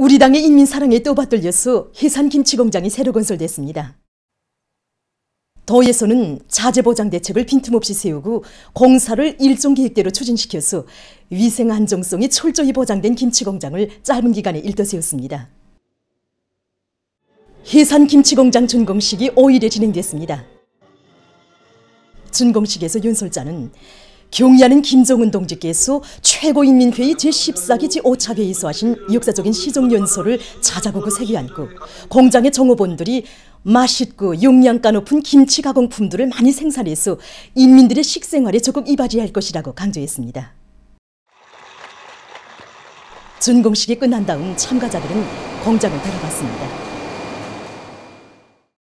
우리 당의 인민사랑에 또 받들려서 해산김치공장이 새로 건설됐습니다. 도에서는 자재보장 대책을 빈틈없이 세우고 공사를 일종 계획대로 추진시켜서 위생 안정성이 철저히 보장된 김치공장을 짧은 기간에 일더 세웠습니다. 해산 김치공장 준공식이 5일에 진행됐습니다. 준공식에서 연설자는 경의하는 김정은 동지께서 최고인민회의 제14기 제5차회에 서하신 역사적인 시정연설을 찾아보고세기않고 공장의 정호본들이 맛있고 용량가 높은 김치 가공품들을 많이 생산해서 인민들의 식생활에 적극 이바지할 것이라고 강조했습니다. 준공식이 끝난 다음 참가자들은 공장을 들어갔습니다.